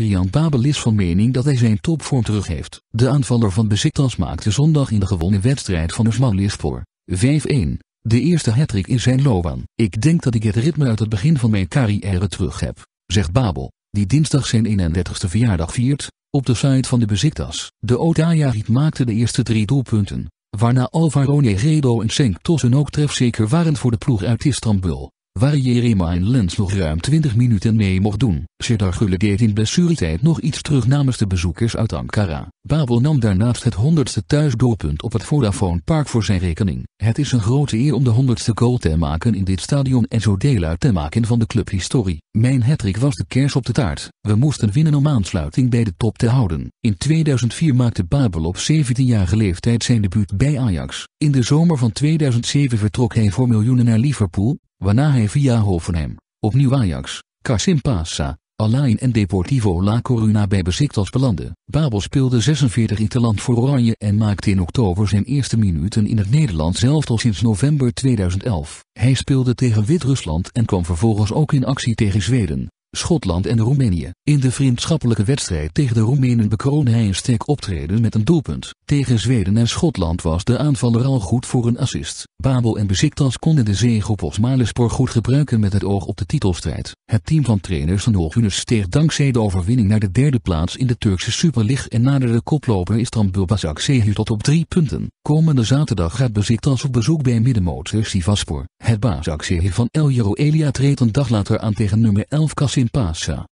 Rian Babel is van mening dat hij zijn topvorm terug heeft. De aanvaller van Beziktas maakte zondag in de gewonnen wedstrijd van Osmanlis voor 5-1. De eerste hattrick in zijn loopbaan. Ik denk dat ik het ritme uit het begin van mijn carrière terug heb, zegt Babel, die dinsdag zijn 31 e verjaardag viert, op de site van de Beziktas. De otaja maakte de eerste drie doelpunten, waarna Alvaro Negredo en Senk Tossen ook trefzeker waren voor de ploeg uit Istanbul waar Jerema en Lens nog ruim 20 minuten mee mocht doen. Serdar deed in blessuretijd nog iets terug namens de bezoekers uit Ankara. Babel nam daarnaast het 100ste thuisdoelpunt op het Vodafone Park voor zijn rekening. Het is een grote eer om de 100ste goal te maken in dit stadion en zo deel uit te maken van de clubhistorie. Mijn hattrick was de kers op de taart. We moesten winnen om aansluiting bij de top te houden. In 2004 maakte Babel op 17-jarige leeftijd zijn debuut bij Ajax. In de zomer van 2007 vertrok hij voor miljoenen naar Liverpool, waarna hij via Hovenheim, opnieuw Ajax, Pasa, Alain en Deportivo La Coruna bij als belandde. Babel speelde 46 in voor Oranje en maakte in oktober zijn eerste minuten in het Nederland zelf al sinds november 2011. Hij speelde tegen Wit-Rusland en kwam vervolgens ook in actie tegen Zweden, Schotland en Roemenië. In de vriendschappelijke wedstrijd tegen de Roemenen bekroonde hij een sterk optreden met een doelpunt. Tegen Zweden en Schotland was de aanvaller al goed voor een assist. Babel en Beziktas konden de zege op Osmalespor goed gebruiken met het oog op de titelstrijd. Het team van trainers van Orgunes steeg dankzij de overwinning naar de derde plaats in de Turkse Superlig en de koploper Istanbul Basaksehir tot op drie punten. Komende zaterdag gaat Beziktas op bezoek bij middenmotor Sivaspor. Het baasactie van El Jero Elia treedt een dag later aan tegen nummer 11 Casim Pasa.